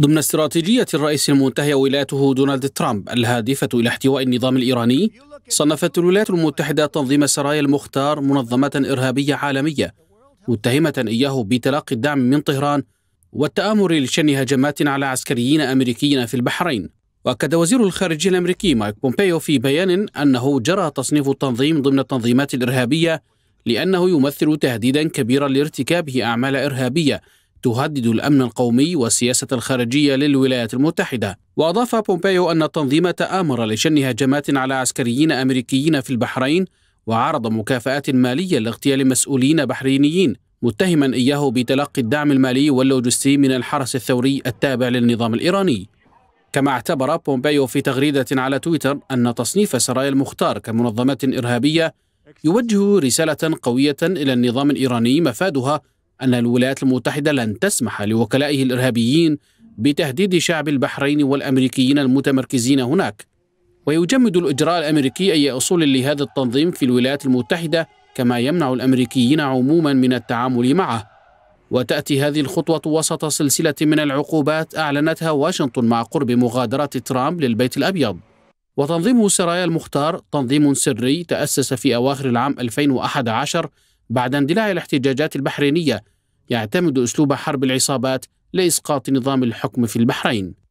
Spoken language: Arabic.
ضمن استراتيجية الرئيس المنتهي ولايته دونالد ترامب الهادفة إلى احتواء النظام الإيراني صنفت الولايات المتحدة تنظيم سرايا المختار منظمة إرهابية عالمية متهمة إياه بتلقي الدعم من طهران والتآمر لشن هجمات على عسكريين أمريكيين في البحرين وأكد وزير الخارجية الأمريكي مايك بومبيو في بيان أنه جرى تصنيف التنظيم ضمن التنظيمات الإرهابية لأنه يمثل تهديدا كبيرا لارتكابه أعمال إرهابية تهدد الأمن القومي والسياسة الخارجية للولايات المتحدة وأضاف بومبيو أن التنظيم تآمر لشن هجمات على عسكريين أمريكيين في البحرين وعرض مكافآت مالية لاغتيال مسؤولين بحرينيين متهما إياه بتلقي الدعم المالي واللوجستي من الحرس الثوري التابع للنظام الإيراني كما اعتبر بومبيو في تغريدة على تويتر أن تصنيف سرايا المختار كمنظمات إرهابية يوجه رسالة قوية إلى النظام الإيراني مفادها أن الولايات المتحدة لن تسمح لوكلائه الإرهابيين بتهديد شعب البحرين والأمريكيين المتمركزين هناك ويجمد الإجراء الأمريكي أي أصول لهذا التنظيم في الولايات المتحدة كما يمنع الأمريكيين عموما من التعامل معه وتأتي هذه الخطوة وسط سلسلة من العقوبات أعلنتها واشنطن مع قرب مغادرة ترامب للبيت الأبيض وتنظيم سرايا المختار تنظيم سري تأسس في أواخر العام 2011 بعد اندلاع الاحتجاجات البحرينية يعتمد أسلوب حرب العصابات لإسقاط نظام الحكم في البحرين